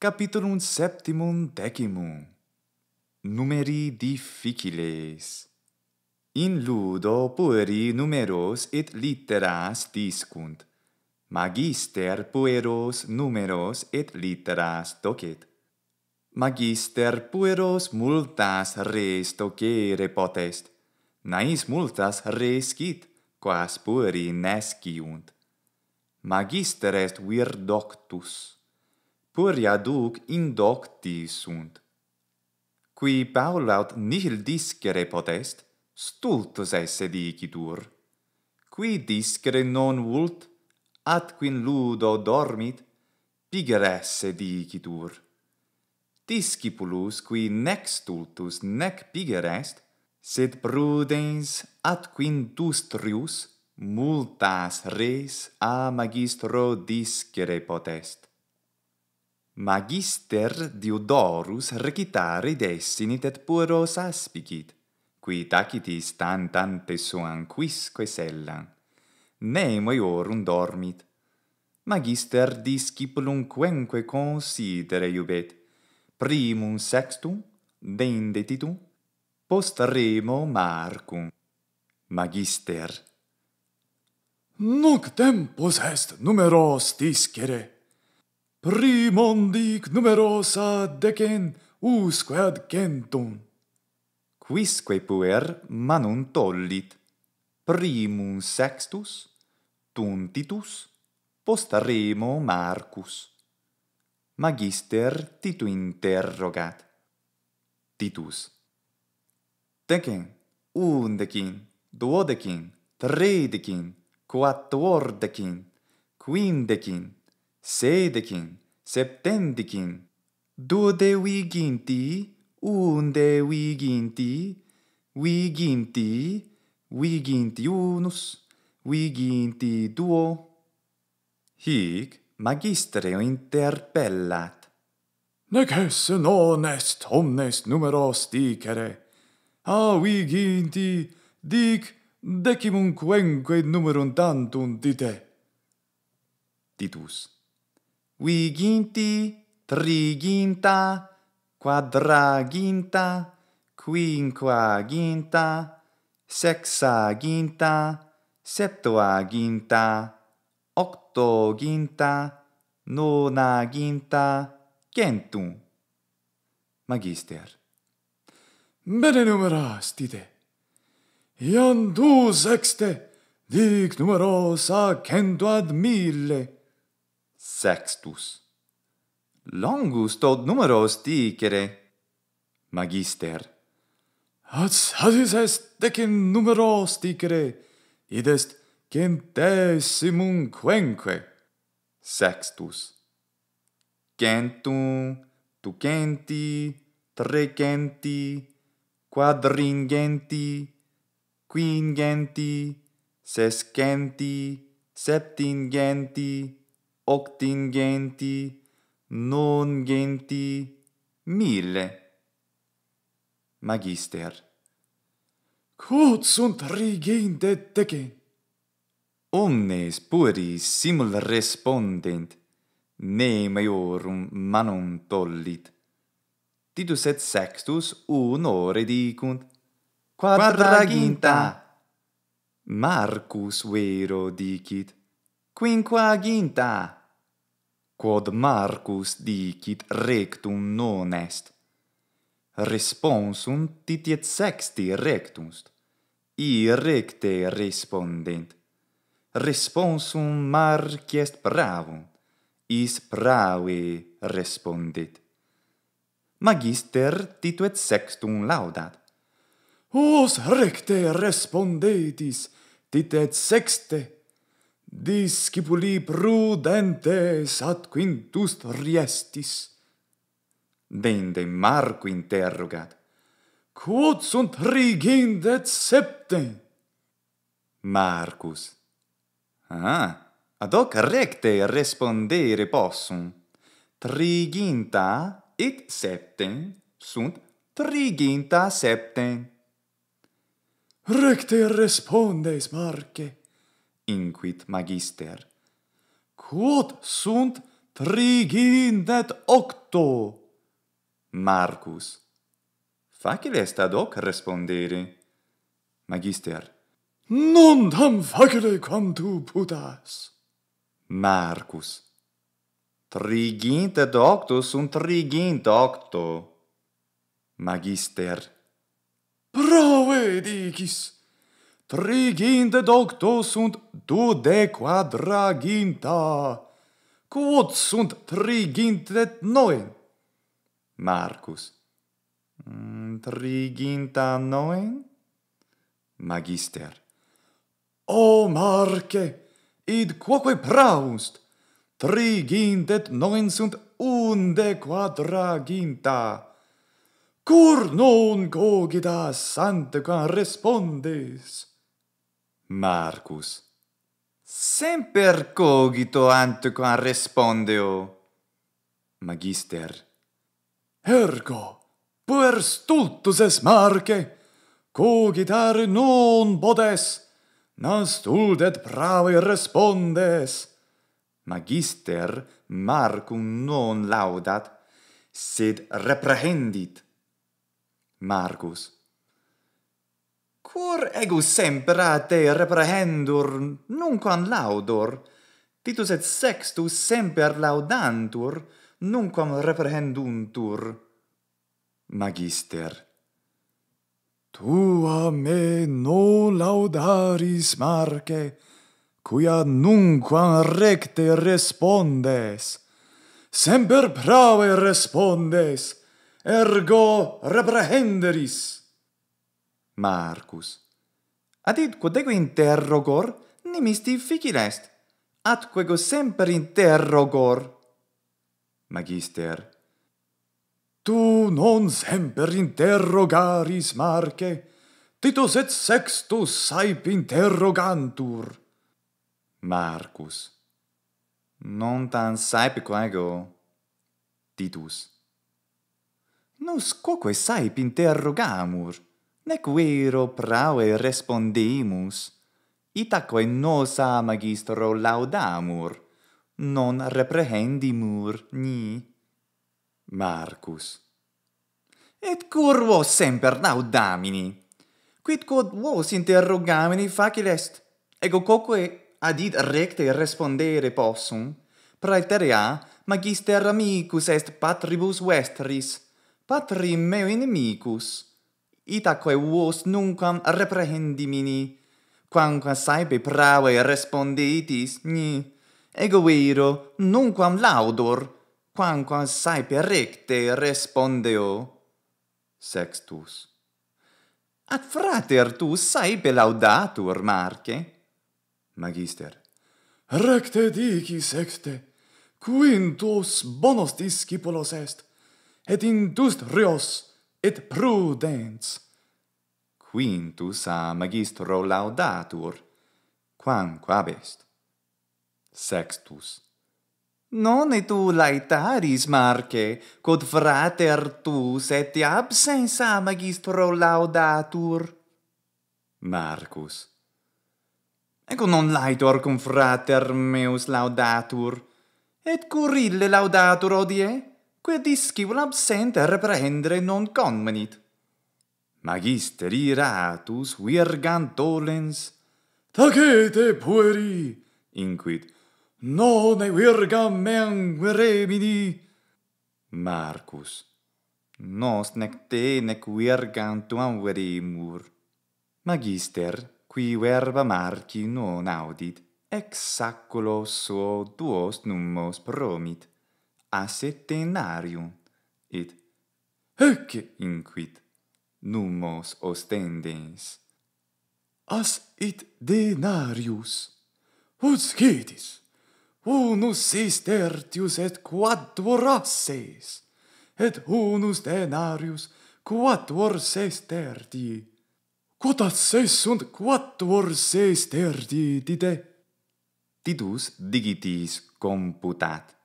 Capitulum septimum decimum. Numeri difficiles. In ludo pueri numeros et litteras discunt. Magister pueros numeros et litteras docet. Magister pueros multas res docere potest. Nais multas res quas pueri nesciunt. Magister est vir doctus curia duc indocti sunt. Qui paulaut nihil discere potest, stultus esse dicitur. Qui discere non vult, atquin ludo dormit, piger esse dicitur. Discipulus qui nec stultus nec piger est, sed prudens atquin dustrius multas res a magistro discere potest magister diodorus recitare dessinit et puros aspicit, qui tacitis tantante suan quisque sella. Nemo iorum dormit. Magister discipulum quenque considere iubet, primum sextum, vendetitum, post remo marcum. Magister. Nuc tempus est numeros discere, primum dic numerosa decen usque ad centum. Quisque puer manum tollit, primum sextus, tuntitus, postaremo Marcus. Magister titu interrogat. Titus. Decen, undecin, duodecin, tredecin, quattuordecin, quindecin, sedecin, septendicin, duode viginti, unde viginti, viginti, viginti unus, viginti duo. Hic magistre interpellat. Nec esse non est omnes numeros dicere. A viginti dic decimum quenque numerum tantum dite. Titus. Viginti, triginta, quadraginta, quinquaginta, sexaginta, septuaginta, octoginta, nonaginta, centum. Magister. Bene numeras, dite. Iam dus exte, dic numerosa centuad mille sextus. Longus tot numeros dicere, magister. Hats est decim numeros dicere, id est centesimum quenque. Sextus. CENTUM ducenti, trecenti, quadringenti, quingenti, sescenti, septingenti, octingenti, nongenti, non genti, mille. Magister. Quod sunt rigente tece? Omnes pueris simul respondent, ne maiorum manum tollit. Titus et sextus unore dicunt, quadraginta. Marcus vero dicit, Quinquaginta. Quod Marcus dicit rectum non est. Responsum titiet sexti rectumst. I recte respondent. Responsum Marci est bravum. Is prave respondit. Magister tituet sextum laudat. Os recte respondetis titiet sexte discipuli prudentes ad quintus riestis. Dende Marco interrogat, quod sunt et septe? Marcus, ah, ad hoc recte respondere possum. Triginta et septem sunt triginta septem. Recte respondes, Marce inquit magister. Quod sunt trigindet octo? Marcus. Facile est ad hoc respondere. Magister. Non tam facile quam tu putas. Marcus. Trigintet octo sunt trigint octo. Magister. Prove dicis! triginte docto sunt du de quadraginta. Quod sunt triginte noen? Marcus. Mm, triginta noen? Magister. O oh, Marce, id quoque praust, Trigintet noen sunt un de quadraginta. Cur non COGITAS sante quam respondes? Marcus. Semper cogito ante quam respondeo. Magister. Ergo, puer stultus es Marce, cogitare non bodes, nas tuldet bravi respondes. Magister Marcum non laudat, sed reprehendit. Marcus. Marcus. Cur ego semper te reprehendur, nunquam laudor? Titus et sextus semper laudantur, nunquam reprehenduntur. Magister. Tu a me no laudaris, Marce, quia nunquam recte respondes. Semper prave respondes, ergo reprehenderis. Marcus, ad id quod ego interrogor, nimis l'est, est, atquego semper interrogor. Magister, tu non semper interrogaris, Marce. Titus et sextus saip interrogantur. Marcus, non tan saipico ego. Titus, Nos quoque saip interrogamur nec vero prave respondimus. Itaque nos a magistro laudamur, non reprehendimur ni. Marcus. Et cur vos semper laudamini? Quid quod vos interrogamini facil est? Ego coque adit recte respondere possum. Praeterea, magister amicus est patribus vestris, patri meo inimicus itaque vos nunquam reprehendimini, Quamquam saepe prave responditis, ni, ego vero, nunquam laudor, Quamquam saepe recte respondeo. Sextus. At frater tu saepe laudatur, Marce? Magister. Recte dici, sexte, quintus bonos discipulos est, et industrios, rios, et prudens. Quintus a magistro laudatur, quam est? Sextus. Non et tu laetaris, Marce, quod frater tus et absens a magistro laudatur. Marcus. Ego non laetor cum frater meus laudatur, et curille laudatur odie? Marcus quid disci vol absente er reprehendere non conmenit. Magister iratus virgant dolens, Tacete, pueri, inquit, non e virgam meam remini. Marcus, nos nec te nec virgam tuam veremur. Magister, qui verba marci non audit, ex sacculo suo duos numos promit a setenarium et hic inquit numos ostendens as et denarius ut scedis unus sestertius et quattuor asses et unus denarius quattuor sestertii quod asses sunt quattuor sestertii dite didus digitis computat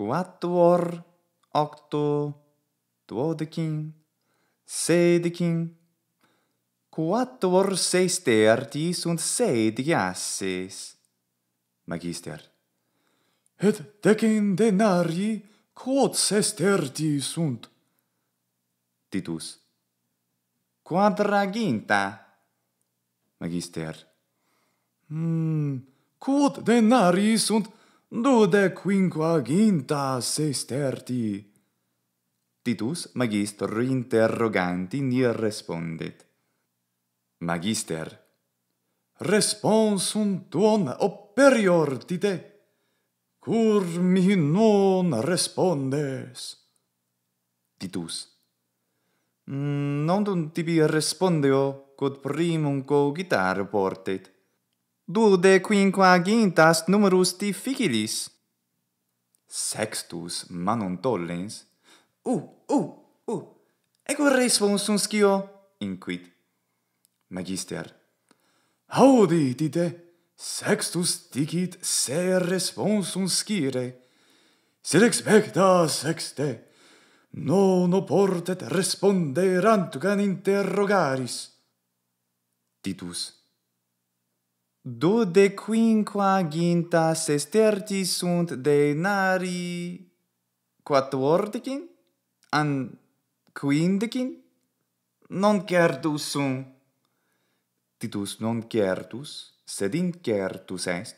quattuor octo duodecim sedicim quattuor sestertis sunt sediasses magister et decim denarii quod sestertis sunt titus quadraginta magister hmm quod denarii sunt Dude quinqua quinta sesterti. Titus magister interroganti ni respondit. Magister, responsum tuon operior tite, cur mi non respondes. Titus, mm, non tibi respondeo, cod primum co portet duode quinquagintas numerus difficilis. Sextus manum tollens. U, uh, u, uh, u, uh. ego responsum scio, inquit. Magister. Haudi, dite, sextus dicit se responsum scire. Sir expecta sexte, non oportet responderant can interrogaris. Titus. Titus. Du de quinqua ginta sesterti sunt denari quattordicin? An quindicin? Non certus sum. Titus non certus, sed incertus est,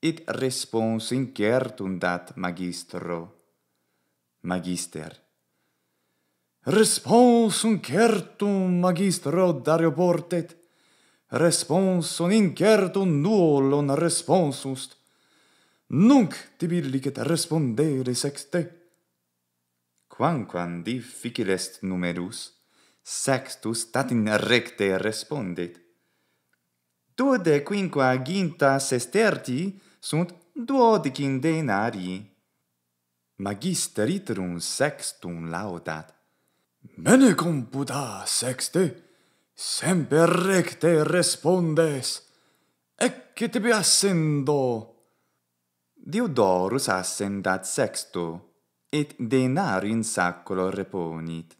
et respons incertum dat magistro. Magister. Respons incertum magistro Dario portet responsum incertum nullum RESPONSUST. nunc tibi licet respondere sexte quamquam difficile est numerus sextus dat in recte respondit duode quinqua ginta sesterti sunt duode denarii magister iterum sextum laudat mene computa sexte semper recte respondes, ecce tebe ascendo. Diodorus ascendat sexto, et denar in sacculo reponit.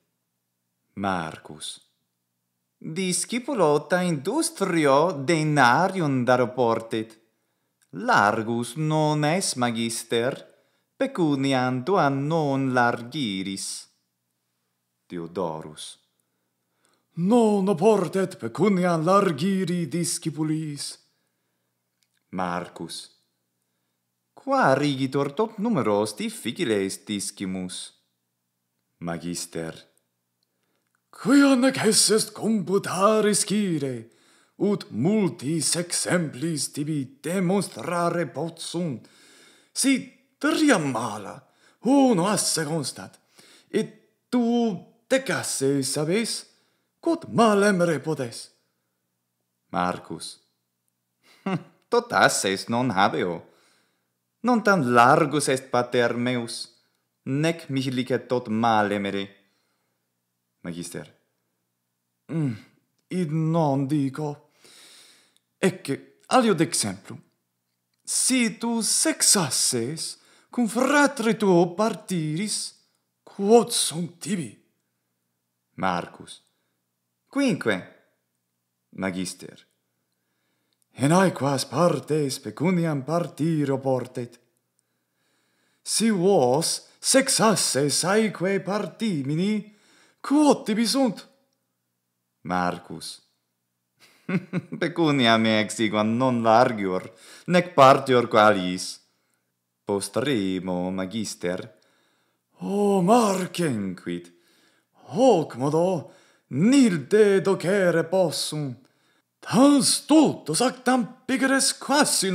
Marcus Discipulota industrio denarium daroportit. Largus non es magister, pecuniam non largiris. Diodorus non oportet pecunia largiri discipulis. Marcus. Qua rigitor tot numeros difficileis discimus. Magister. Quia nec essest computare scire, ut multis exemplis tibi demonstrare potsum, si triam mala, uno asse constat, et tu decasse sabes, quod malem repodes. Marcus. Hm, Totasses non habeo. Non tan largus est pater meus, nec mihi licet tot malemere. Magister. Mm, id non dico. Ecce, alio d'exemplum. Si tu sexasses, cum fratre tuo partiris, quod sunt tibi? Marcus. Quinque. Magister. En aequas partes pecuniam partiro portet. Si vos sexasses saeque partimini, quod tibi sunt? Marcus. pecunia me exiguan non largior, nec partior qualis. Post rimo, magister. O oh, marcenquit, hoc modo, nil de docere possum, tans tutus actam pigeres quasi